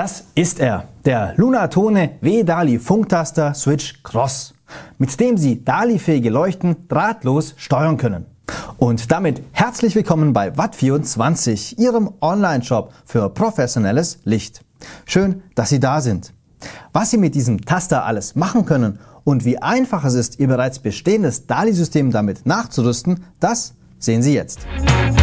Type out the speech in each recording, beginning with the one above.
Das ist er, der Lunatone W-DALI Funktaster Switch Cross, mit dem Sie DALI-fähige Leuchten drahtlos steuern können. Und damit herzlich willkommen bei Watt24, Ihrem Online-Shop für professionelles Licht. Schön, dass Sie da sind. Was Sie mit diesem Taster alles machen können und wie einfach es ist, Ihr bereits bestehendes DALI-System damit nachzurüsten, das sehen Sie jetzt. Musik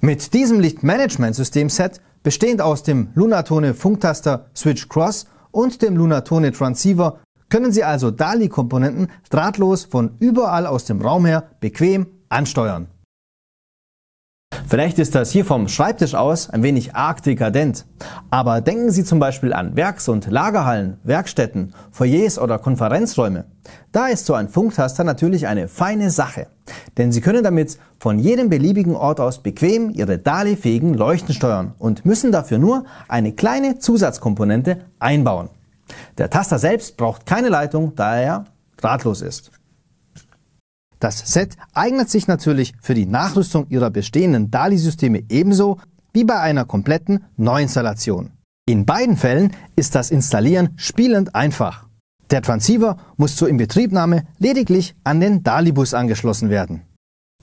Mit diesem lichtmanagement set bestehend aus dem Lunatone Funktaster Switch Cross und dem Lunatone Transceiver, können Sie also DALI-Komponenten drahtlos von überall aus dem Raum her bequem ansteuern. Vielleicht ist das hier vom Schreibtisch aus ein wenig arg dekadent. Aber denken Sie zum Beispiel an Werks- und Lagerhallen, Werkstätten, Foyers oder Konferenzräume. Da ist so ein Funktaster natürlich eine feine Sache. Denn Sie können damit von jedem beliebigen Ort aus bequem Ihre DALI-fähigen Leuchten steuern und müssen dafür nur eine kleine Zusatzkomponente einbauen. Der Taster selbst braucht keine Leitung, da er drahtlos ist. Das Set eignet sich natürlich für die Nachrüstung Ihrer bestehenden DALI-Systeme ebenso wie bei einer kompletten Neuinstallation. In beiden Fällen ist das Installieren spielend einfach. Der Transceiver muss zur Inbetriebnahme lediglich an den DALI-Bus angeschlossen werden.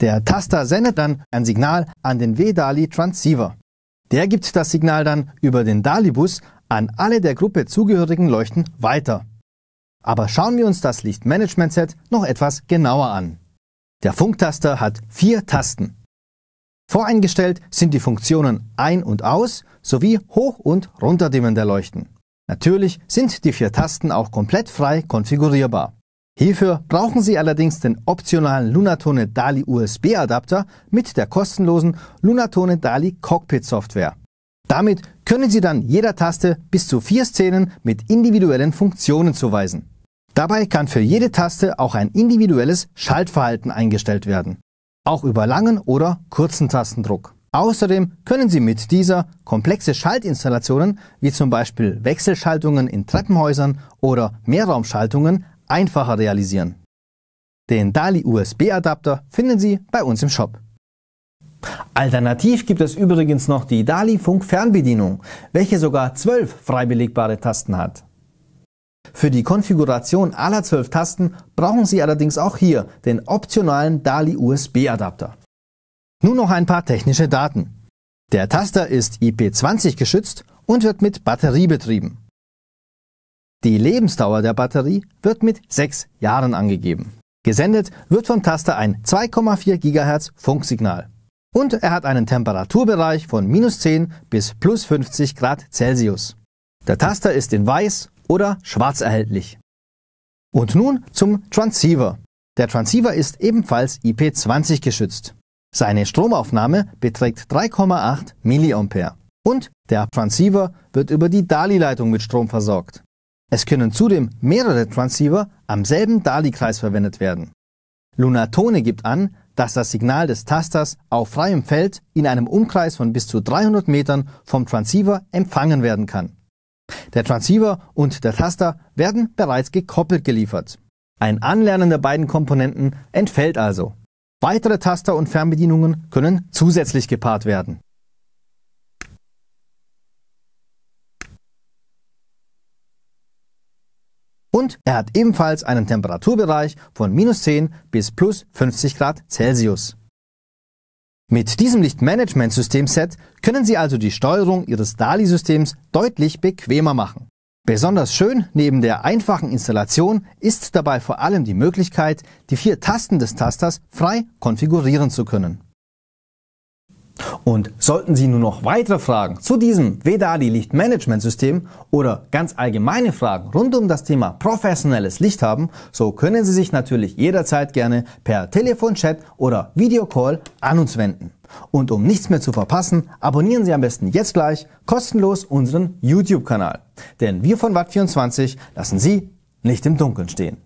Der Taster sendet dann ein Signal an den WDALI-Transceiver. Der gibt das Signal dann über den DALI-Bus an alle der Gruppe zugehörigen Leuchten weiter. Aber schauen wir uns das Lichtmanagement-Set noch etwas genauer an. Der Funktaster hat vier Tasten. Voreingestellt sind die Funktionen Ein- und Aus sowie Hoch- und Runterdimmen der Leuchten. Natürlich sind die vier Tasten auch komplett frei konfigurierbar. Hierfür brauchen Sie allerdings den optionalen Lunatone DALI USB Adapter mit der kostenlosen Lunatone DALI Cockpit Software. Damit können Sie dann jeder Taste bis zu vier Szenen mit individuellen Funktionen zuweisen. Dabei kann für jede Taste auch ein individuelles Schaltverhalten eingestellt werden, auch über langen oder kurzen Tastendruck. Außerdem können Sie mit dieser komplexe Schaltinstallationen wie zum Beispiel Wechselschaltungen in Treppenhäusern oder Mehrraumschaltungen einfacher realisieren. Den DALI USB-Adapter finden Sie bei uns im Shop. Alternativ gibt es übrigens noch die DALI Funk Fernbedienung, welche sogar zwölf frei belegbare Tasten hat. Für die Konfiguration aller zwölf Tasten brauchen Sie allerdings auch hier den optionalen DALI USB-Adapter. Nun noch ein paar technische Daten. Der Taster ist IP20 geschützt und wird mit Batterie betrieben. Die Lebensdauer der Batterie wird mit 6 Jahren angegeben. Gesendet wird vom Taster ein 2,4 GHz Funksignal. Und er hat einen Temperaturbereich von minus 10 bis plus 50 Grad Celsius. Der Taster ist in weiß oder schwarz erhältlich. Und nun zum Transceiver. Der Transceiver ist ebenfalls IP20 geschützt. Seine Stromaufnahme beträgt 3,8 mA. Und der Transceiver wird über die DALI-Leitung mit Strom versorgt. Es können zudem mehrere Transceiver am selben DALI-Kreis verwendet werden. Lunatone gibt an, dass das Signal des Tasters auf freiem Feld in einem Umkreis von bis zu 300 Metern vom Transceiver empfangen werden kann. Der Transceiver und der Taster werden bereits gekoppelt geliefert. Ein Anlernen der beiden Komponenten entfällt also. Weitere Taster und Fernbedienungen können zusätzlich gepaart werden. Und er hat ebenfalls einen Temperaturbereich von minus 10 bis plus 50 Grad Celsius. Mit diesem Lichtmanagement-Systemset können Sie also die Steuerung Ihres DALI-Systems deutlich bequemer machen. Besonders schön neben der einfachen Installation ist dabei vor allem die Möglichkeit, die vier Tasten des Tasters frei konfigurieren zu können. Und sollten Sie nur noch weitere Fragen zu diesem Vedadi Lichtmanagementsystem oder ganz allgemeine Fragen rund um das Thema professionelles Licht haben, so können Sie sich natürlich jederzeit gerne per Telefonchat oder Videocall an uns wenden. Und um nichts mehr zu verpassen, abonnieren Sie am besten jetzt gleich kostenlos unseren YouTube-Kanal. Denn wir von Watt24 lassen Sie nicht im Dunkeln stehen.